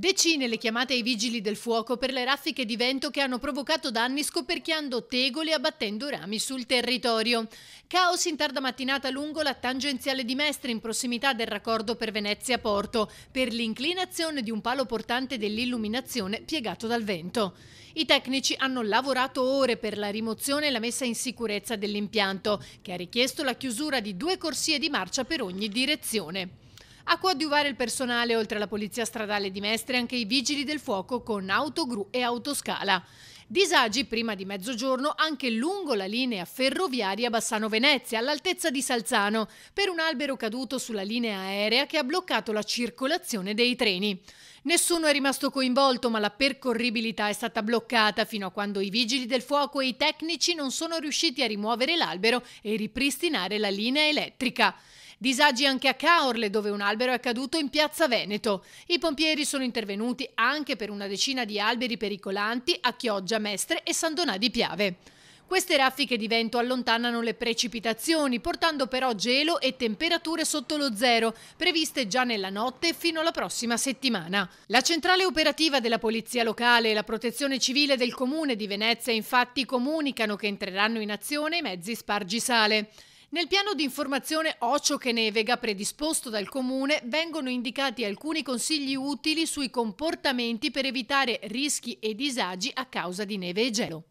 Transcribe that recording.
Decine le chiamate ai vigili del fuoco per le raffiche di vento che hanno provocato danni scoperchiando tegoli e abbattendo rami sul territorio. Caos in tarda mattinata lungo la tangenziale di Mestre in prossimità del raccordo per Venezia Porto per l'inclinazione di un palo portante dell'illuminazione piegato dal vento. I tecnici hanno lavorato ore per la rimozione e la messa in sicurezza dell'impianto che ha richiesto la chiusura di due corsie di marcia per ogni direzione. A coadiuvare il personale, oltre alla Polizia Stradale di Mestre, anche i Vigili del Fuoco con autogru e autoscala. Disagi prima di mezzogiorno anche lungo la linea ferroviaria Bassano Venezia all'altezza di Salzano per un albero caduto sulla linea aerea che ha bloccato la circolazione dei treni. Nessuno è rimasto coinvolto ma la percorribilità è stata bloccata fino a quando i vigili del fuoco e i tecnici non sono riusciti a rimuovere l'albero e ripristinare la linea elettrica. Disagi anche a Caorle, dove un albero è caduto in piazza Veneto. I pompieri sono intervenuti anche per una decina di alberi pericolanti a Chioggia, Mestre e San Donà di Piave. Queste raffiche di vento allontanano le precipitazioni, portando però gelo e temperature sotto lo zero, previste già nella notte fino alla prossima settimana. La centrale operativa della Polizia Locale e la Protezione Civile del Comune di Venezia infatti comunicano che entreranno in azione i mezzi spargisale. Nel piano di informazione Ocio che Nevega predisposto dal Comune vengono indicati alcuni consigli utili sui comportamenti per evitare rischi e disagi a causa di neve e gelo.